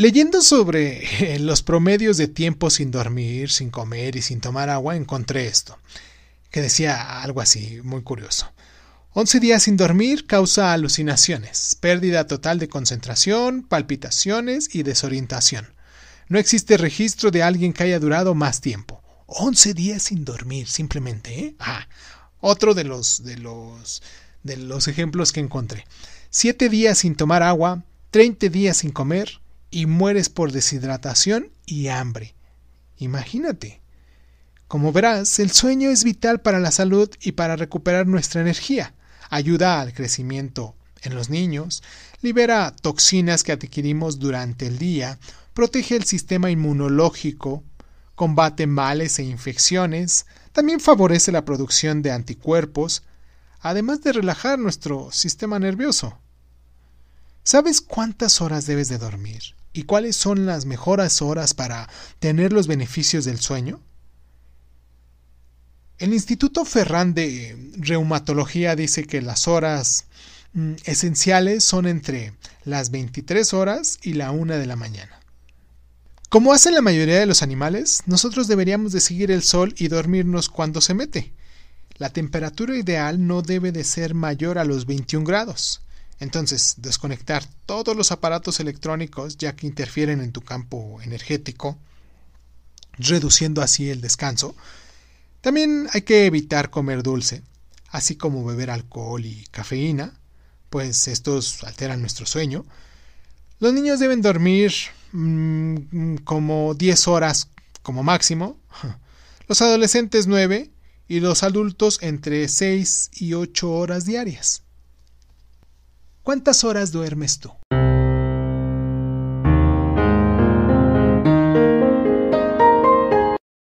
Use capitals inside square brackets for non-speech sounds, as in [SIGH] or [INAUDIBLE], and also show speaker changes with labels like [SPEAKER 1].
[SPEAKER 1] Leyendo sobre eh, los promedios de tiempo sin dormir, sin comer y sin tomar agua, encontré esto, que decía algo así, muy curioso. 11 días sin dormir causa alucinaciones, pérdida total de concentración, palpitaciones y desorientación. No existe registro de alguien que haya durado más tiempo. 11 días sin dormir, simplemente. Ah, otro de los, de, los, de los ejemplos que encontré. 7 días sin tomar agua, 30 días sin comer, y mueres por deshidratación y hambre. Imagínate. Como verás, el sueño es vital para la salud y para recuperar nuestra energía. Ayuda al crecimiento en los niños, libera toxinas que adquirimos durante el día, protege el sistema inmunológico, combate males e infecciones, también favorece la producción de anticuerpos, además de relajar nuestro sistema nervioso. ¿Sabes cuántas horas debes de dormir? y cuáles son las mejores horas para tener los beneficios del sueño? El Instituto Ferrán de Reumatología dice que las horas mm, esenciales son entre las 23 horas y la 1 de la mañana. Como hacen la mayoría de los animales, nosotros deberíamos de seguir el sol y dormirnos cuando se mete. La temperatura ideal no debe de ser mayor a los 21 grados. Entonces, desconectar todos los aparatos electrónicos ya que interfieren en tu campo energético, reduciendo así el descanso. También hay que evitar comer dulce, así como beber alcohol y cafeína, pues estos alteran nuestro sueño. Los niños deben dormir mm, como 10 horas como máximo, [LAUGHS] los adolescentes 9 y los adultos entre 6 y 8 horas diarias. ¿Cuántas horas duermes tú?